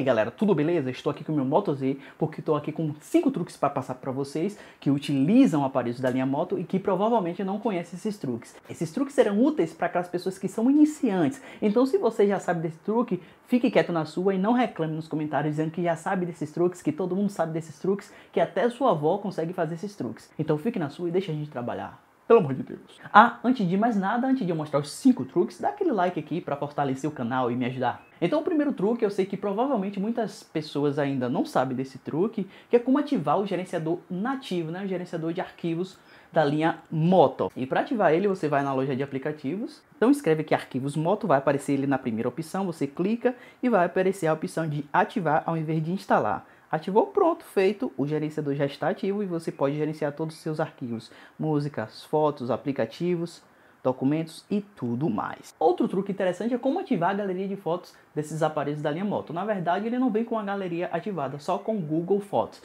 aí galera, tudo beleza? Estou aqui com o meu Moto Z, porque estou aqui com 5 truques para passar para vocês que utilizam aparelhos da linha Moto e que provavelmente não conhecem esses truques. Esses truques serão úteis para aquelas pessoas que são iniciantes, então se você já sabe desse truque, fique quieto na sua e não reclame nos comentários dizendo que já sabe desses truques, que todo mundo sabe desses truques, que até sua avó consegue fazer esses truques. Então fique na sua e deixa a gente trabalhar. Pelo amor de Deus. Ah, antes de mais nada, antes de eu mostrar os 5 truques, dá aquele like aqui para fortalecer o canal e me ajudar. Então o primeiro truque, eu sei que provavelmente muitas pessoas ainda não sabem desse truque, que é como ativar o gerenciador nativo, né? o gerenciador de arquivos da linha Moto. E para ativar ele, você vai na loja de aplicativos, então escreve aqui arquivos Moto, vai aparecer ele na primeira opção, você clica e vai aparecer a opção de ativar ao invés de instalar. Ativou, pronto, feito. O gerenciador já está ativo e você pode gerenciar todos os seus arquivos, músicas, fotos, aplicativos, documentos e tudo mais. Outro truque interessante é como ativar a galeria de fotos desses aparelhos da linha Moto. Na verdade, ele não vem com a galeria ativada, só com Google Fotos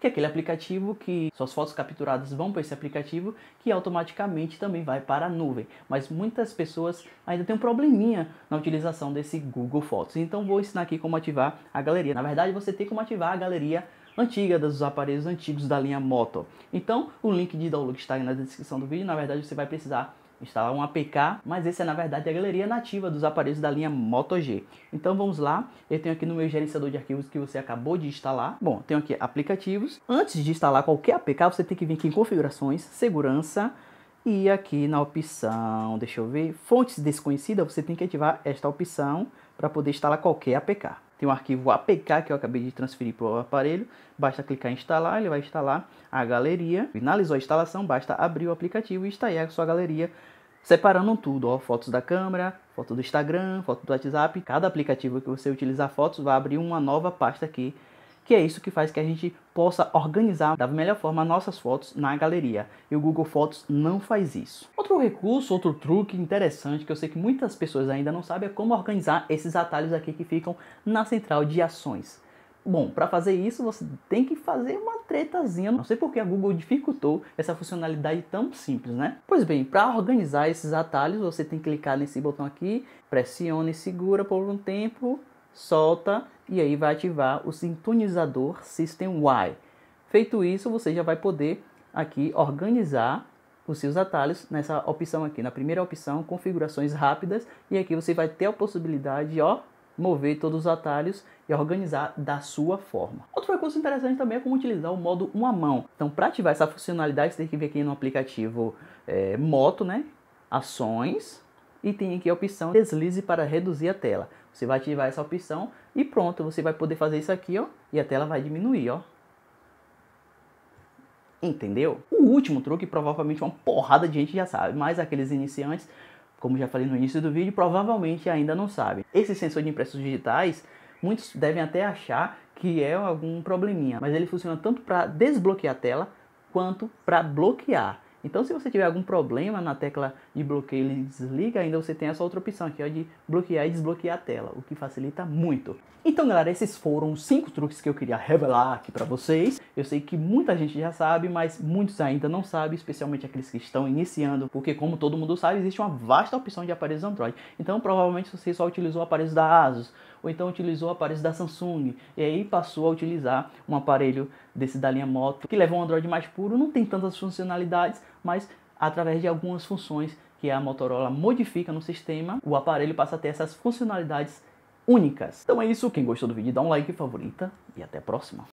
que é aquele aplicativo que suas fotos capturadas vão para esse aplicativo, que automaticamente também vai para a nuvem. Mas muitas pessoas ainda têm um probleminha na utilização desse Google Fotos. Então vou ensinar aqui como ativar a galeria. Na verdade, você tem como ativar a galeria antiga dos aparelhos antigos da linha Moto. Então, o link de download está aí na descrição do vídeo. Na verdade, você vai precisar instalar um APK, mas esse é na verdade a galeria nativa dos aparelhos da linha Moto G. Então vamos lá, eu tenho aqui no meu gerenciador de arquivos que você acabou de instalar. Bom, tenho aqui aplicativos. Antes de instalar qualquer APK, você tem que vir aqui em configurações, segurança, e aqui na opção, deixa eu ver, fontes desconhecida, você tem que ativar esta opção para poder instalar qualquer APK tem um arquivo APK que eu acabei de transferir para o aparelho. Basta clicar em instalar, ele vai instalar a galeria. Finalizou a instalação, basta abrir o aplicativo e aí a sua galeria, separando tudo, ó, fotos da câmera, foto do Instagram, foto do WhatsApp. Cada aplicativo que você utilizar fotos vai abrir uma nova pasta aqui que é isso que faz que a gente possa organizar da melhor forma nossas fotos na galeria. E o Google Fotos não faz isso. Outro recurso, outro truque interessante que eu sei que muitas pessoas ainda não sabem é como organizar esses atalhos aqui que ficam na central de ações. Bom, para fazer isso você tem que fazer uma tretazinha. Não sei porque a Google dificultou essa funcionalidade tão simples, né? Pois bem, para organizar esses atalhos, você tem que clicar nesse botão aqui, pressiona e segura por um tempo, solta e aí vai ativar o sintonizador System Y. Feito isso, você já vai poder aqui organizar os seus atalhos nessa opção aqui. Na primeira opção, configurações rápidas, e aqui você vai ter a possibilidade de ó, mover todos os atalhos e organizar da sua forma. Outro recurso interessante também é como utilizar o modo uma mão. Então, para ativar essa funcionalidade, você tem que vir aqui no aplicativo é, Moto, né? Ações, e tem aqui a opção Deslize para reduzir a tela. Você vai ativar essa opção e pronto, você vai poder fazer isso aqui, ó, e a tela vai diminuir, ó. Entendeu? O último truque, provavelmente uma porrada de gente já sabe, mas aqueles iniciantes, como já falei no início do vídeo, provavelmente ainda não sabem. Esse sensor de impressos digitais, muitos devem até achar que é algum probleminha, mas ele funciona tanto para desbloquear a tela quanto para bloquear. Então, se você tiver algum problema na tecla de bloqueio e desliga, ainda você tem essa outra opção aqui, ó, de bloquear e desbloquear a tela, o que facilita muito. Então, galera, esses foram os 5 truques que eu queria revelar aqui para vocês. Eu sei que muita gente já sabe, mas muitos ainda não sabem, especialmente aqueles que estão iniciando, porque como todo mundo sabe, existe uma vasta opção de aparelhos Android. Então, provavelmente você só utilizou aparelhos da ASUS, ou então utilizou aparelhos da Samsung e aí passou a utilizar um aparelho desse da linha Moto, que leva um Android mais puro, não tem tantas funcionalidades, mas através de algumas funções que a Motorola modifica no sistema, o aparelho passa a ter essas funcionalidades únicas. Então é isso, quem gostou do vídeo dá um like, favorita e até a próxima.